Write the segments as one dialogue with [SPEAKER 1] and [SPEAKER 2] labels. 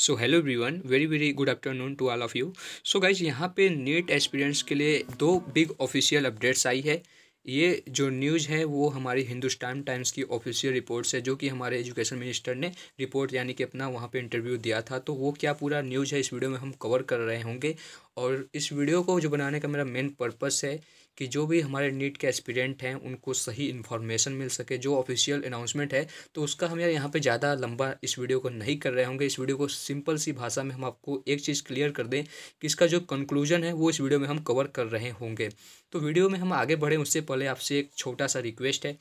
[SPEAKER 1] so hello everyone very very good afternoon to all of you so guys यहाँ पे NEET experience के लिए दो बिग ऑफिशियल अपडेट्स आई है ये जो न्यूज़ है वो हमारी हिंदुस्तान टाइम्स की ऑफिशियल रिपोर्ट्स है जो कि हमारे एजुकेशन मिनिस्टर ने रिपोर्ट यानी कि अपना वहाँ पे इंटरव्यू दिया था तो वो क्या पूरा न्यूज़ है इस वीडियो में हम कवर कर रहे होंगे और इस वीडियो को जो बनाने का मेरा मेन पर्पस है कि जो भी हमारे नीट के एक्सपीडेंट हैं उनको सही इन्फॉर्मेशन मिल सके जो ऑफिशियल अनाउंसमेंट है तो उसका हम यार यहाँ पे ज़्यादा लंबा इस वीडियो को नहीं कर रहे होंगे इस वीडियो को सिंपल सी भाषा में हम आपको एक चीज़ क्लियर कर दें कि इसका जो कंक्लूजन है वो इस वीडियो में हम कवर कर रहे होंगे तो वीडियो में हम आगे बढ़ें उससे पहले आपसे एक छोटा सा रिक्वेस्ट है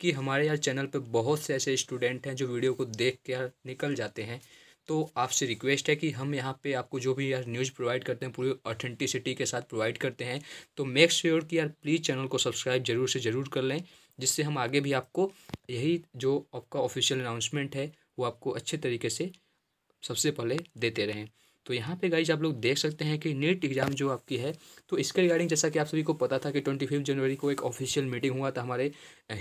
[SPEAKER 1] कि हमारे यार चैनल पर बहुत से ऐसे स्टूडेंट हैं जो वीडियो को देख के यार निकल जाते हैं तो आपसे रिक्वेस्ट है कि हम यहाँ पे आपको जो भी यार न्यूज़ प्रोवाइड करते हैं पूरी ऑथेंटिसिटी के साथ प्रोवाइड करते हैं तो मेक श्योर sure कि यार प्लीज़ चैनल को सब्सक्राइब जरूर से ज़रूर कर लें जिससे हम आगे भी आपको यही जो आपका ऑफिशियल अनाउंसमेंट है वो आपको अच्छे तरीके से सबसे पहले देते रहें तो यहाँ पे गाइज आप लोग देख सकते हैं कि नीट एग्ज़ाम जो आपकी है तो इसके रिगार्डिंग जैसा कि आप सभी को पता था कि ट्वेंटी फिफ्थ जनवरी को एक ऑफिशियल मीटिंग हुआ था हमारे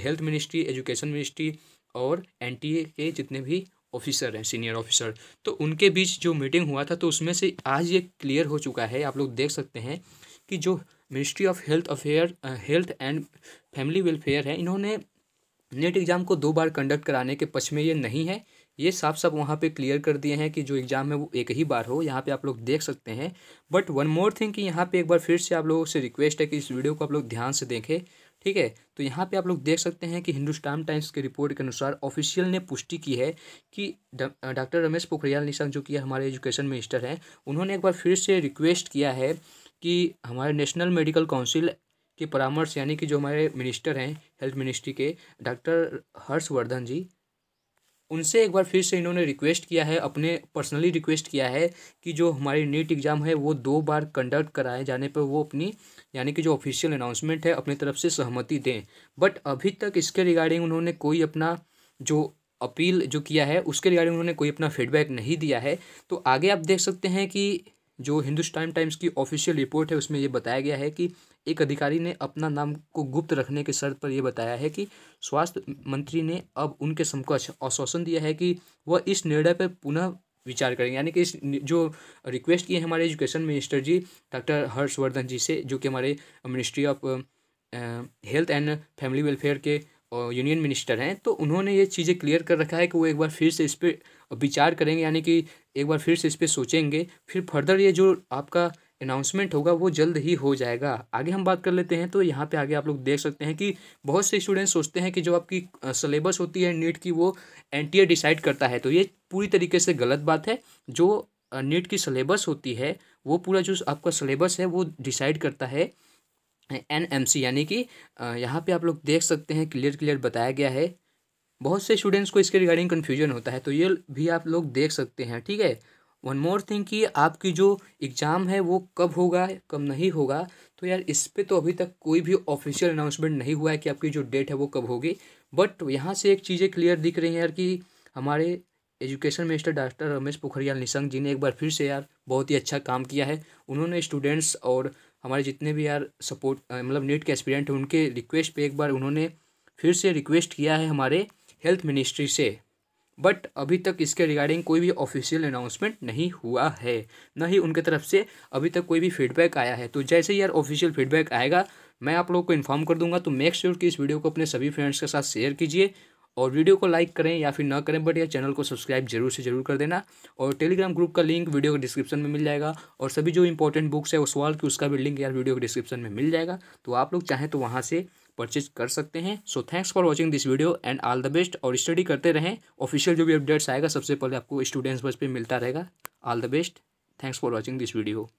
[SPEAKER 1] हेल्थ मिनिस्ट्री एजुकेशन मिनिस्ट्री और एन के जितने भी ऑफिसर हैं सीनियर ऑफिसर तो उनके बीच जो मीटिंग हुआ था तो उसमें से आज ये क्लियर हो चुका है आप लोग देख सकते हैं कि जो ministry of health affair health and family welfare है इन्होंने नेट एग्ज़ाम को दो बार कंडक्ट कराने के पक्ष में ये नहीं है ये साफ साफ वहाँ पे क्लियर कर दिए हैं कि जो एग्ज़ाम है वो एक ही बार हो यहाँ पे आप लोग देख सकते हैं बट वन मोर थिंग कि यहाँ पे एक बार फिर से आप लोगों से रिक्वेस्ट है कि इस वीडियो को आप लोग ध्यान से देखें ठीक है तो यहाँ पे आप लोग देख सकते हैं कि हिंदुस्तान टाइम्स के रिपोर्ट के अनुसार ऑफिशियल ने पुष्टि की है कि डॉक्टर रमेश पोखरियाल निशंक जो कि हमारे एजुकेशन मिनिस्टर हैं उन्होंने एक बार फिर से रिक्वेस्ट किया है कि हमारे नेशनल मेडिकल काउंसिल के परामर्श यानी कि जो हमारे मिनिस्टर हैं हेल्थ मिनिस्ट्री के डॉक्टर हर्षवर्धन जी उनसे एक बार फिर से इन्होंने रिक्वेस्ट किया है अपने पर्सनली रिक्वेस्ट किया है कि जो हमारी नीट एग्ज़ाम है वो दो बार कंडक्ट कराए जाने पर वो अपनी यानी कि जो ऑफिशियल अनाउंसमेंट है अपनी तरफ से सहमति दें बट अभी तक इसके रिगार्डिंग उन्होंने कोई अपना जो अपील जो किया है उसके रिगार्डिंग उन्होंने कोई अपना फीडबैक नहीं दिया है तो आगे आप देख सकते हैं कि जो हिंदुस्तान टाइम्स की ऑफिशियल रिपोर्ट है उसमें ये बताया गया है कि एक अधिकारी ने अपना नाम को गुप्त रखने के शर्त पर यह बताया है कि स्वास्थ्य मंत्री ने अब उनके समकक्ष आश्वासन दिया है कि वह इस निर्णय पर पुनः विचार करेंगे यानी कि इस जो रिक्वेस्ट किए हमारे education minister ji doctor Harshvardhan ji से जो कि हमारे ministry of health and family welfare के यूनियन मिनिस्टर हैं तो उन्होंने ये चीज़ें क्लियर कर रखा है कि वो एक बार फिर से इस पर विचार करेंगे यानी कि एक बार फिर से इस पर सोचेंगे फिर फर्दर ये जो आपका अनाउंसमेंट होगा वो जल्द ही हो जाएगा आगे हम बात कर लेते हैं तो यहाँ पे आगे आप लोग देख सकते हैं कि बहुत से स्टूडेंट्स सोचते हैं कि जो आपकी सलेबस होती है नीट की वो एन डिसाइड करता है तो ये पूरी तरीके से गलत बात है जो नीट की सलेबस होती है वो पूरा जो आपका सलेबस है वो डिसाइड करता है एन एम सी यानी कि यहाँ पे आप लोग देख सकते हैं क्लियर क्लियर बताया गया है बहुत से स्टूडेंट्स को इसके रिगार्डिंग कन्फ्यूजन होता है तो ये भी आप लोग देख सकते हैं ठीक है वन मोर थिंग कि आपकी जो एग्ज़ाम है वो कब होगा कब नहीं होगा तो यार इस पर तो अभी तक कोई भी ऑफिशियल अनाउंसमेंट नहीं हुआ है कि आपकी जो डेट है वो कब होगी बट यहाँ से एक चीज़ें क्लियर दिख रही हैं यार कि हमारे education minister doctor Ramesh Pokhriyal Nishank ji ने एक बार फिर से यार बहुत ही अच्छा काम किया है उन्होंने स्टूडेंट्स और हमारे जितने भी यार सपोर्ट मतलब नीट के एस्पिरेंट हैं उनके रिक्वेस्ट पे एक बार उन्होंने फिर से रिक्वेस्ट किया है हमारे हेल्थ मिनिस्ट्री से बट अभी तक इसके रिगार्डिंग कोई भी ऑफिशियल अनाउंसमेंट नहीं हुआ है ना ही उनके तरफ से अभी तक कोई भी फीडबैक आया है तो जैसे ही यार ऑफिशियल फीडबैक आएगा मैं आप लोगों को इन्फॉर्म कर दूंगा तो मेक श्योर sure कि इस वीडियो को अपने सभी फ्रेंड्स के साथ शेयर कीजिए और वीडियो को लाइक करें या फिर ना करें बट या चैनल को सब्सक्राइब जरूर से जरूर कर देना और टेलीग्राम ग्रुप का लिंक वीडियो के डिस्क्रिप्शन में मिल जाएगा और सभी जो इंपॉर्टेंट बुक्स है उस वाल की उसका भी लिंक यार वीडियो के डिस्क्रिप्शन में मिल जाएगा तो आप लोग चाहें तो वहाँ से परचेज कर सकते हैं so thanks for watching this video and all the best और स्टडी करते रहें ऑफिशियल जो भी अपडेट्स आएगा सबसे पहले आपको स्टूडेंट्स बस पर मिलता रहेगा all the best thanks for watching this video